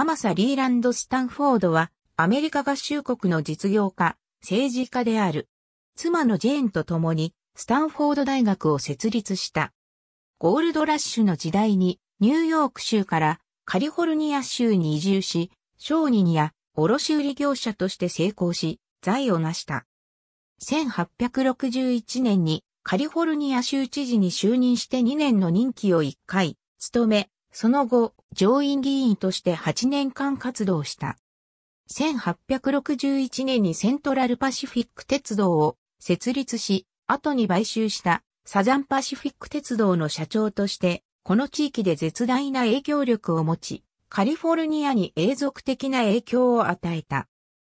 アマサ・リーランド・スタンフォードは、アメリカ合衆国の実業家、政治家である。妻のジェーンと共に、スタンフォード大学を設立した。ゴールドラッシュの時代に、ニューヨーク州からカリフォルニア州に移住し、商人や卸売業者として成功し、財を成した。1861年にカリフォルニア州知事に就任して2年の任期を1回、務め、その後、上院議員として8年間活動した。1861年にセントラルパシフィック鉄道を設立し、後に買収したサザンパシフィック鉄道の社長として、この地域で絶大な影響力を持ち、カリフォルニアに永続的な影響を与えた。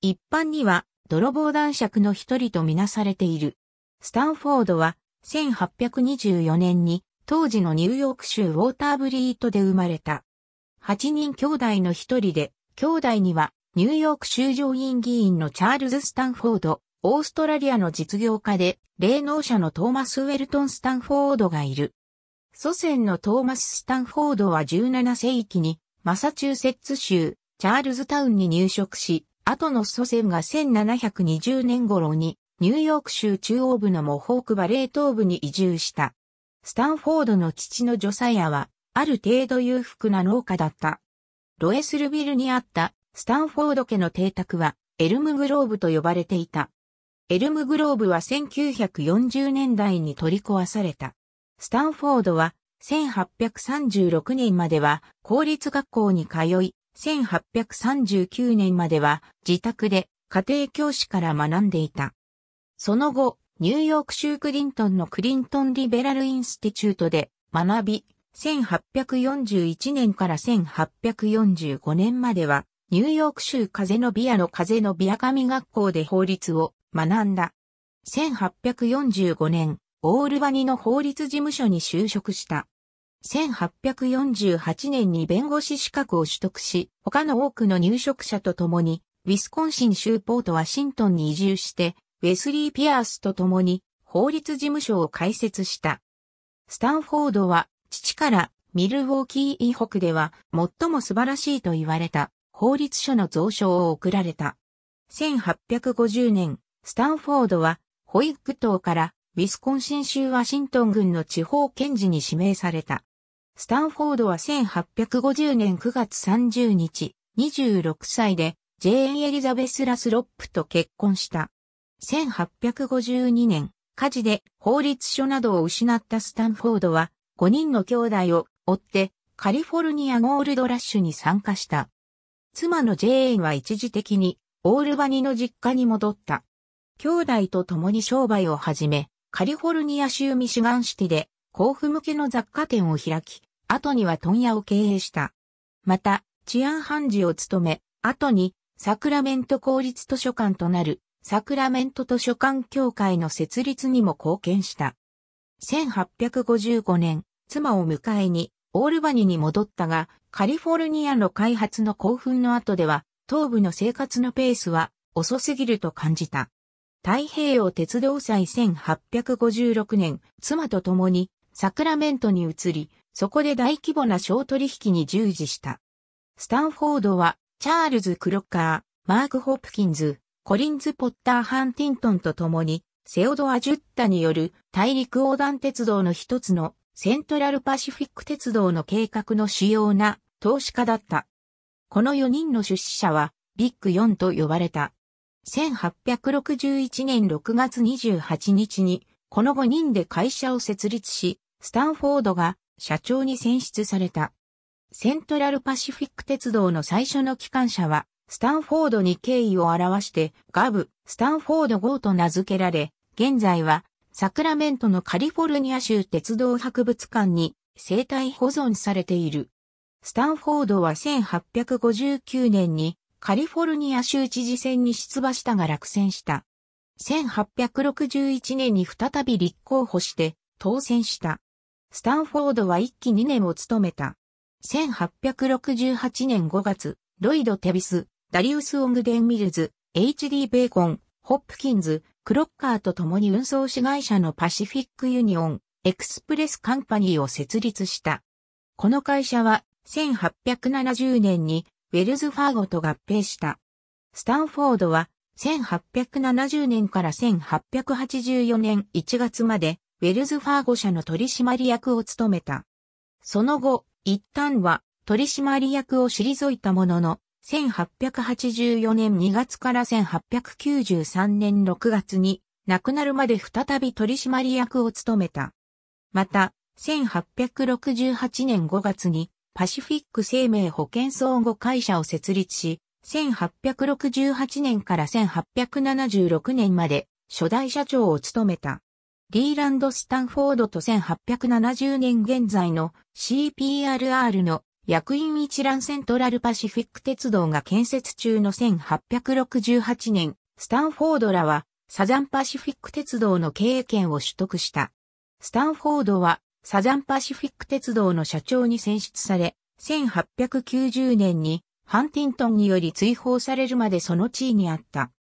一般には泥棒男爵の一人とみなされている。スタンフォードは1824年に当時のニューヨーク州ウォーターブリートで生まれた。8人兄弟の一人で、兄弟にはニューヨーク州上院議員のチャールズ・スタンフォード、オーストラリアの実業家で、霊能者のトーマス・ウェルトン・スタンフォードがいる。祖先のトーマス・スタンフォードは17世紀に、マサチューセッツ州、チャールズタウンに入植し、後の祖先が1720年頃に、ニューヨーク州中央部のモホークバレー東部に移住した。スタンフォードの父のジョサヤは、ある程度裕福な農家だった。ロエスルビルにあったスタンフォード家の邸宅はエルムグローブと呼ばれていた。エルムグローブは1940年代に取り壊された。スタンフォードは1836年までは公立学校に通い、1839年までは自宅で家庭教師から学んでいた。その後、ニューヨーク州クリントンのクリントンリベラルインスティチュートで学び、1841年から1845年までは、ニューヨーク州風のビアの風のビア神学校で法律を学んだ。1845年、オールバニの法律事務所に就職した。1848年に弁護士資格を取得し、他の多くの入職者と共に、ウィスコンシン州ポートワシントンに移住して、ウェスリー・ピアースと共に法律事務所を開設した。スタンフォードは父からミルウォーキー以北では最も素晴らしいと言われた法律書の蔵書を贈られた。1850年、スタンフォードはホイッグ島からウィスコンシン州ワシントン郡の地方検事に指名された。スタンフォードは1850年9月30日、26歳でジェーン・エリザベス・ラスロップと結婚した。1852年、火事で法律書などを失ったスタンフォードは5人の兄弟を追ってカリフォルニアゴールドラッシュに参加した。妻のジェーンは一時的にオールバニの実家に戻った。兄弟と共に商売を始め、カリフォルニア州ミシガンシティで甲府向けの雑貨店を開き、後には問屋を経営した。また、治安判事を務め、後にサクラメント公立図書館となるサクラメント図書館協会の設立にも貢献した。1855年、妻を迎えに、オールバニに戻ったが、カリフォルニアの開発の興奮の後では、東部の生活のペースは遅すぎると感じた。太平洋鉄道祭1856年、妻と共にサクラメントに移り、そこで大規模な商取引に従事した。スタンフォードは、チャールズ・クロッカー、マーク・ホプキンズ、コリンズ・ポッター・ハンティントンと共に、セオドア・ジュッタによる大陸横断鉄道の一つのセントラルパシフィック鉄道の計画の主要な投資家だった。この4人の出資者は、ビッグ4と呼ばれた。1861年6月28日に、この5人で会社を設立し、スタンフォードが社長に選出された。セントラルパシフィック鉄道の最初の機関車は、スタンフォードに敬意を表して、ガブ、スタンフォード号と名付けられ、現在はサクラメントのカリフォルニア州鉄道博物館に生態保存されている。スタンフォードは1859年にカリフォルニア州知事選に出馬したが落選した。1861年に再び立候補して当選した。スタンフォードは一期2年を務めた。1868年5月、ロイド・テビス、ダリウス・オングデン・ミルズ、H.D. ベーコン、ホップキンズ、クロッカーと共に運送子会社のパシフィックユニオン、エクスプレスカンパニーを設立した。この会社は1870年にウェルズファーゴと合併した。スタンフォードは1870年から1884年1月までウェルズファーゴ社の取締役を務めた。その後、一旦は取締役を退いたものの、1884年2月から1893年6月に亡くなるまで再び取締役を務めた。また、1868年5月にパシフィック生命保険相互会社を設立し、1868年から1876年まで初代社長を務めた。リーランド・スタンフォードと1870年現在の CPRR の役員一覧セントラルパシフィック鉄道が建設中の1868年、スタンフォードらは、サザンパシフィック鉄道の経営権を取得した。スタンフォードは、サザンパシフィック鉄道の社長に選出され、1890年に、ハンティントンにより追放されるまでその地位にあった。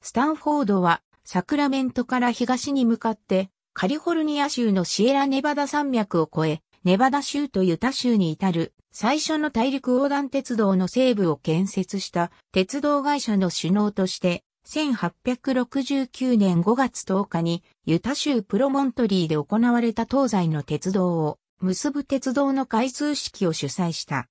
スタンフォードは、サクラメントから東に向かって、カリフォルニア州のシエラネバダ山脈を越え、ネバダ州とユタ州に至る最初の大陸横断鉄道の西部を建設した鉄道会社の首脳として、1869年5月10日にユタ州プロモントリーで行われた東西の鉄道を結ぶ鉄道の開通式を主催した。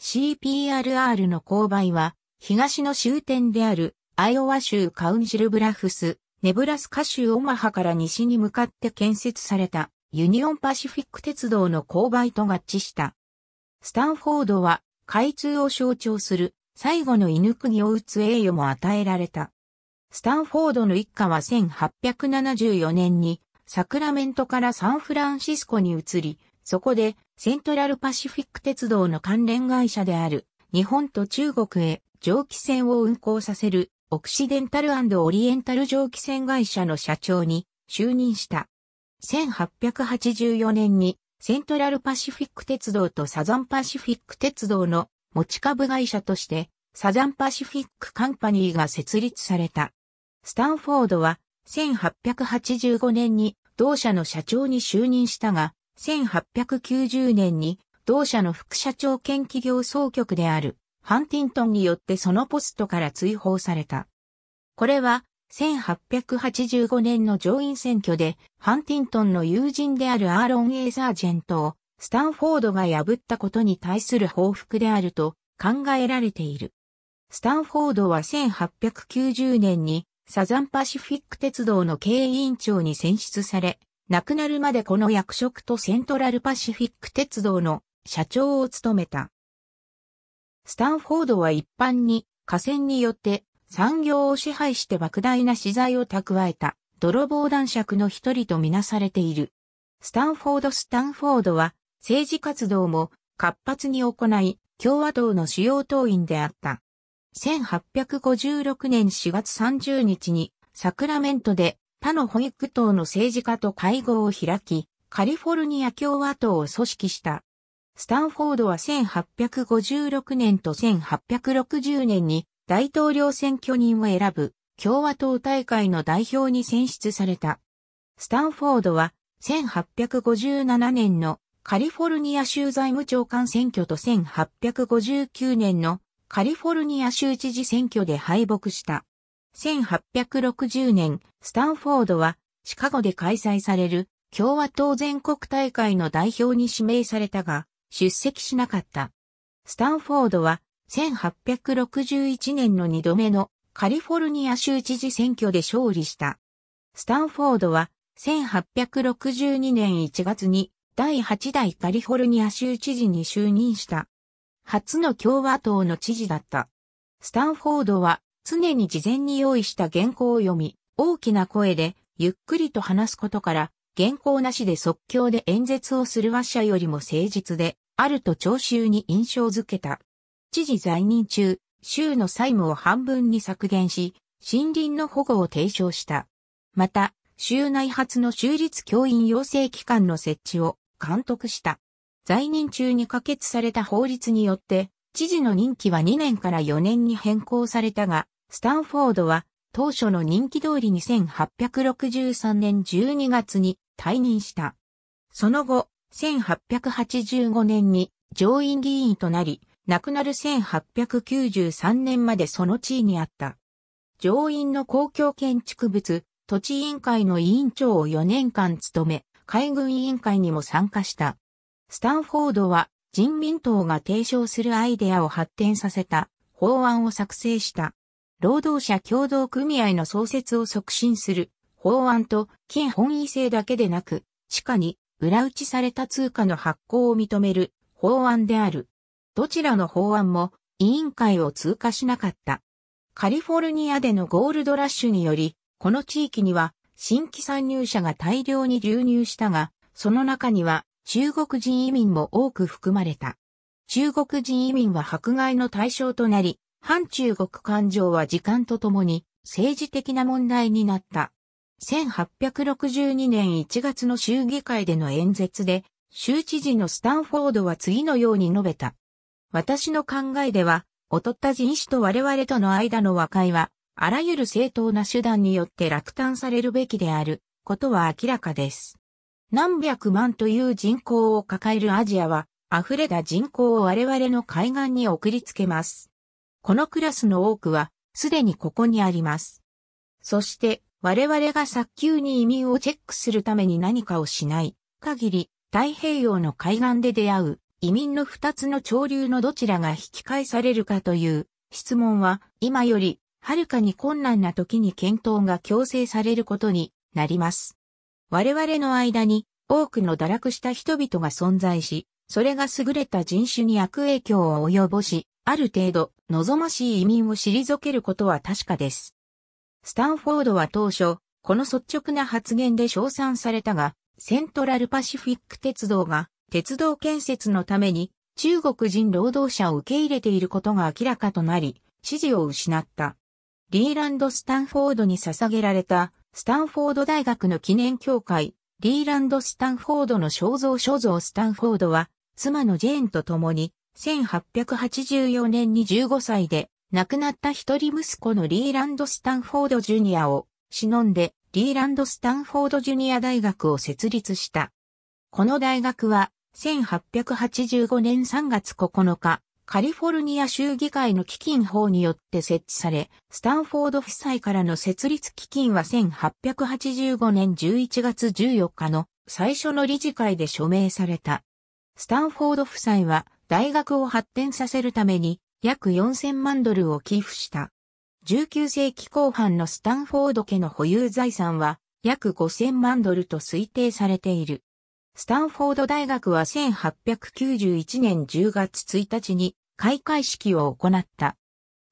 CPRR の勾配は東の終点であるアイオワ州カウンシルブラフス、ネブラスカ州オマハから西に向かって建設されたユニオンパシフィック鉄道の勾配と合致した。スタンフォードは、開通を象徴する最後の犬釘を打つ栄誉も与えられた。スタンフォードの一家は1874年にサクラメントからサンフランシスコに移り、そこでセントラルパシフィック鉄道の関連会社である日本と中国へ蒸気船を運行させるオクシデンタルオリエンタル蒸気船会社の社長に就任した。1884年にセントラルパシフィック鉄道とサザンパシフィック鉄道の持ち株会社として、サザンパシフィックカンパニーが設立された。スタンフォードは1885年に同社の社長に就任したが、1890年に同社の副社長兼企業総局であるハンティントンによってそのポストから追放された。これは1885年の上院選挙で、ハンティントンの友人であるアーロン・エイサージェントを、スタンフォードが破ったことに対する報復であると考えられている。スタンフォードは1890年にサザンパシフィック鉄道の経営委員長に選出され、亡くなるまでこの役職とセントラルパシフィック鉄道の社長を務めた。スタンフォードは一般に河川によって産業を支配して莫大な資材を蓄えた泥棒男爵の一人とみなされている。スタンフォード・スタンフォードは政治活動も活発に行い、共和党の主要党員であった。1856年4月30日にサクラメントで他の保育党の政治家と会合を開き、カリフォルニア共和党を組織した。スタンフォードは1856年と1860年に大統領選挙人を選ぶ共和党大会の代表に選出された。スタンフォードは1857年のカリフォルニア州財務長官選挙と1859年のカリフォルニア州知事選挙で敗北した。1860年、スタンフォードはシカゴで開催される共和党全国大会の代表に指名されたが出席しなかった。スタンフォードは1861年の2度目のカリフォルニア州知事選挙で勝利した。スタンフォードは1862年1月に第8代カリフォルニア州知事に就任した。初の共和党の知事だった。スタンフォードは常に事前に用意した原稿を読み、大きな声でゆっくりと話すことから、原稿なしで即興で演説をする話者よりも誠実で、あると聴衆に印象づけた。知事在任中、州の債務を半分に削減し、森林の保護を提唱した。また、州内初の州立教員養成機関の設置を監督した。在任中に可決された法律によって、知事の任期は2年から4年に変更されたが、スタンフォードは当初の任期通り1 8 6 3年12月に退任した。その後、1885年に上院議員となり、亡くなる1893年までその地位にあった。上院の公共建築物、土地委員会の委員長を4年間務め、海軍委員会にも参加した。スタンフォードは人民党が提唱するアイデアを発展させた法案を作成した。労働者共同組合の創設を促進する法案と金本位制だけでなく、地下に裏打ちされた通貨の発行を認める法案である。どちらの法案も委員会を通過しなかった。カリフォルニアでのゴールドラッシュにより、この地域には新規参入者が大量に流入したが、その中には中国人移民も多く含まれた。中国人移民は迫害の対象となり、反中国感情は時間とともに政治的な問題になった。1862年1月の州議会での演説で、州知事のスタンフォードは次のように述べた。私の考えでは、劣った人種と我々との間の和解は、あらゆる正当な手段によって落胆されるべきであることは明らかです。何百万という人口を抱えるアジアは、溢れた人口を我々の海岸に送りつけます。このクラスの多くは、すでにここにあります。そして、我々が早急に移民をチェックするために何かをしない限り、太平洋の海岸で出会う移民の二つの潮流のどちらが引き返されるかという質問は今よりはるかに困難な時に検討が強制されることになります。我々の間に多くの堕落した人々が存在し、それが優れた人種に悪影響を及ぼし、ある程度望ましい移民を退けることは確かです。スタンフォードは当初、この率直な発言で称賛されたが、セントラルパシフィック鉄道が鉄道建設のために中国人労働者を受け入れていることが明らかとなり、支持を失った。リーランド・スタンフォードに捧げられた、スタンフォード大学の記念協会、リーランド・スタンフォードの肖像所蔵スタンフォードは、妻のジェーンと共に、1884年に15歳で、亡くなった一人息子のリーランド・スタンフォード・ジュニアを、忍んで、リーランド・スタンフォード・ジュニア大学を設立した。この大学は、1885年3月9日、カリフォルニア州議会の基金法によって設置され、スタンフォード夫妻からの設立基金は1885年11月14日の最初の理事会で署名された。スタンフォード夫妻は大学を発展させるために約4000万ドルを寄付した。19世紀後半のスタンフォード家の保有財産は約5000万ドルと推定されている。スタンフォード大学は1891年10月1日に開会式を行った。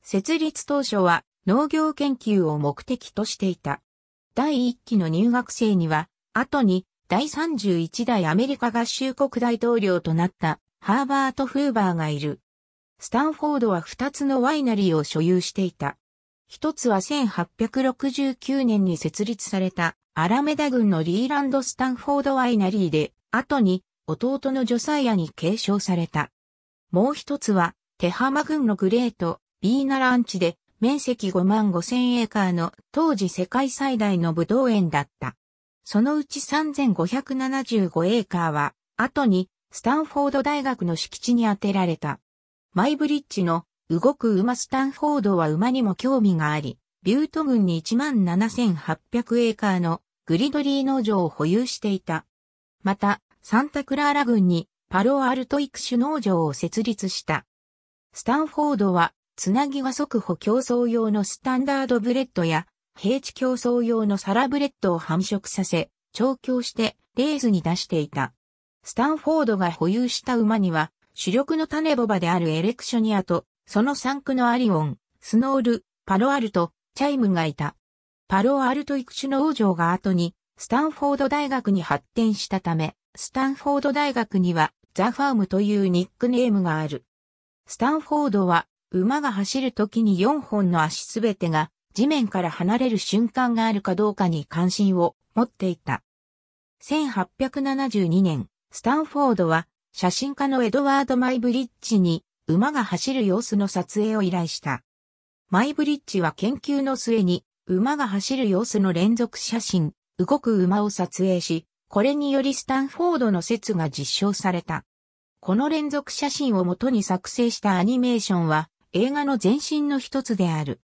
設立当初は農業研究を目的としていた。第1期の入学生には、後に第31代アメリカ合衆国大統領となったハーバート・フーバーがいる。スタンフォードは2つのワイナリーを所有していた。一つは1869年に設立されたアラメダ郡のリーランド・スタンフォード・ワイナリーで、後に弟のジョサイアに継承された。もう一つは、手浜郡のグレート、ビーナランチで、面積5万5千エーカーの当時世界最大の武道園だった。そのうち3575エーカーは、後にスタンフォード大学の敷地に当てられた。マイブリッジの動く馬スタンフォードは馬にも興味があり、ビュート郡に17800エーカーのグリドリー農場を保有していた。また、サンタクラーラ郡にパロアルトイク種農場を設立した。スタンフォードは、つなぎは速歩競争用のスタンダードブレッドや、平地競争用のサラブレッドを繁殖させ、調教してレースに出していた。スタンフォードが保有した馬には、主力の種ボバであるエレクショニアと、その産区のアリオン、スノール、パロアルト、チャイムがいた。パロアルト育種農場が後に、スタンフォード大学に発展したため、スタンフォード大学にはザ・ファームというニックネームがある。スタンフォードは馬が走る時に4本の足すべてが地面から離れる瞬間があるかどうかに関心を持っていた。1872年、スタンフォードは写真家のエドワード・マイブリッジに馬が走る様子の撮影を依頼した。マイブリッジは研究の末に馬が走る様子の連続写真、動く馬を撮影し、これによりスタンフォードの説が実証された。この連続写真をもとに作成したアニメーションは映画の前身の一つである。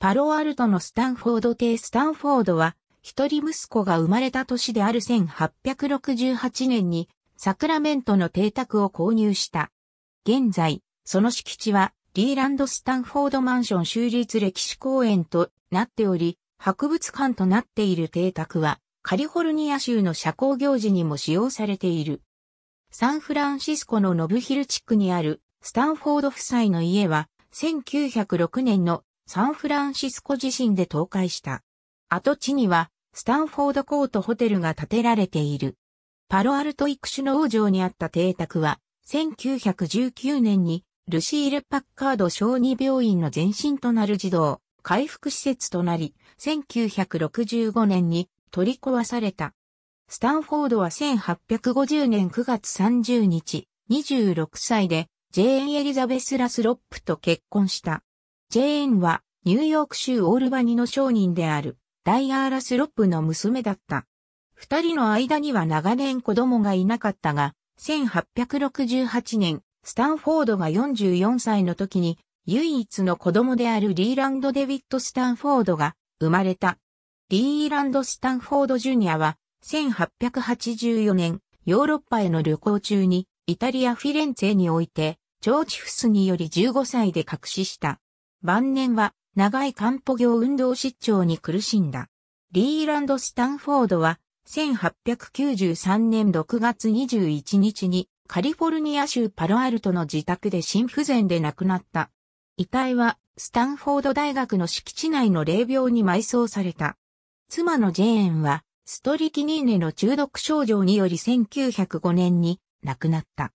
パロアルトのスタンフォード邸スタンフォードは一人息子が生まれた年である1868年にサクラメントの邸宅を購入した。現在、その敷地はリーランドスタンフォードマンション州立歴史公園となっており、博物館となっている邸宅はカリフォルニア州の社交行事にも使用されている。サンフランシスコのノブヒル地区にあるスタンフォード夫妻の家は1906年のサンフランシスコ地震で倒壊した。跡地にはスタンフォードコートホテルが建てられている。パロアルト育種の王城にあった邸宅は1919年にルシール・パッカード小児病院の前身となる児童回復施設となり、1965年に取り壊された。スタンフォードは1850年9月30日、26歳で、ジェーン・エリザベス・ラスロップと結婚した。ジェーンは、ニューヨーク州オールバニの商人である、ダイアー・ラスロップの娘だった。二人の間には長年子供がいなかったが、1868年、スタンフォードが44歳の時に、唯一の子供であるリーランド・デビット・スタンフォードが生まれた。リーランド・スタンフォード・ジュニアは、1884年、ヨーロッパへの旅行中に、イタリア・フィレンツェにおいて、チョーチフスにより15歳で隠しした。晩年は、長い漢方業運動失調に苦しんだ。リーランド・スタンフォードは、1893年6月21日に、カリフォルニア州パロアルトの自宅で心不全で亡くなった。遺体は、スタンフォード大学の敷地内の霊廟に埋葬された。妻のジェーンは、ストリキニーネの中毒症状により1905年に亡くなった。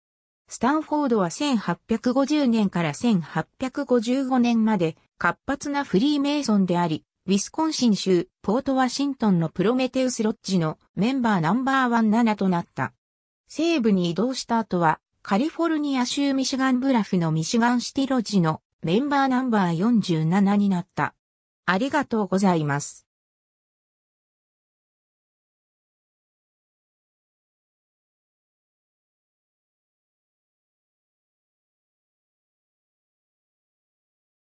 スタンフォードは1850年から1855年まで活発なフリーメイソンであり、ウィスコンシン州ポートワシントンのプロメテウスロッジのメンバーナンバーワン7となった。西部に移動した後はカリフォルニア州ミシガンブラフのミシガンシティロッジのメンバーナンバー47になった。ありがとうございます。